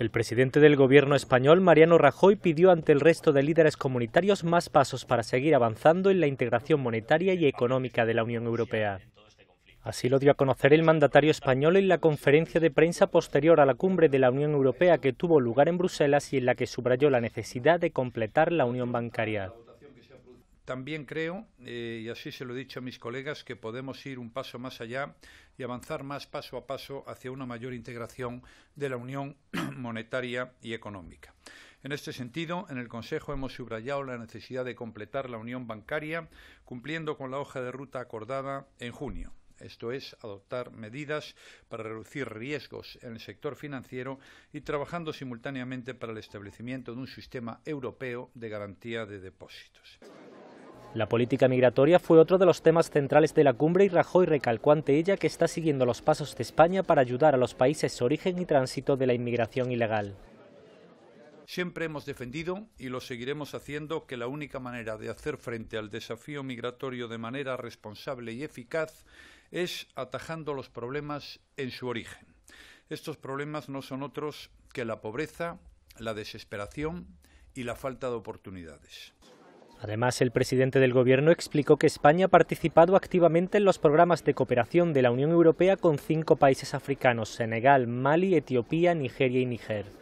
El presidente del gobierno español, Mariano Rajoy, pidió ante el resto de líderes comunitarios más pasos para seguir avanzando en la integración monetaria y económica de la Unión Europea. Así lo dio a conocer el mandatario español en la conferencia de prensa posterior a la cumbre de la Unión Europea que tuvo lugar en Bruselas y en la que subrayó la necesidad de completar la unión bancaria. También creo, eh, y así se lo he dicho a mis colegas, que podemos ir un paso más allá y avanzar más paso a paso hacia una mayor integración de la Unión monetaria y económica. En este sentido, en el Consejo hemos subrayado la necesidad de completar la Unión bancaria cumpliendo con la hoja de ruta acordada en junio esto es, adoptar medidas para reducir riesgos en el sector financiero y trabajando simultáneamente para el establecimiento de un sistema europeo de garantía de depósitos. La política migratoria fue otro de los temas centrales de la cumbre y Rajoy recalcó ante ella que está siguiendo los pasos de España para ayudar a los países origen y tránsito de la inmigración ilegal. Siempre hemos defendido, y lo seguiremos haciendo, que la única manera de hacer frente al desafío migratorio de manera responsable y eficaz es atajando los problemas en su origen. Estos problemas no son otros que la pobreza, la desesperación y la falta de oportunidades. Además, el presidente del Gobierno explicó que España ha participado activamente en los programas de cooperación de la Unión Europea con cinco países africanos, Senegal, Mali, Etiopía, Nigeria y Níger.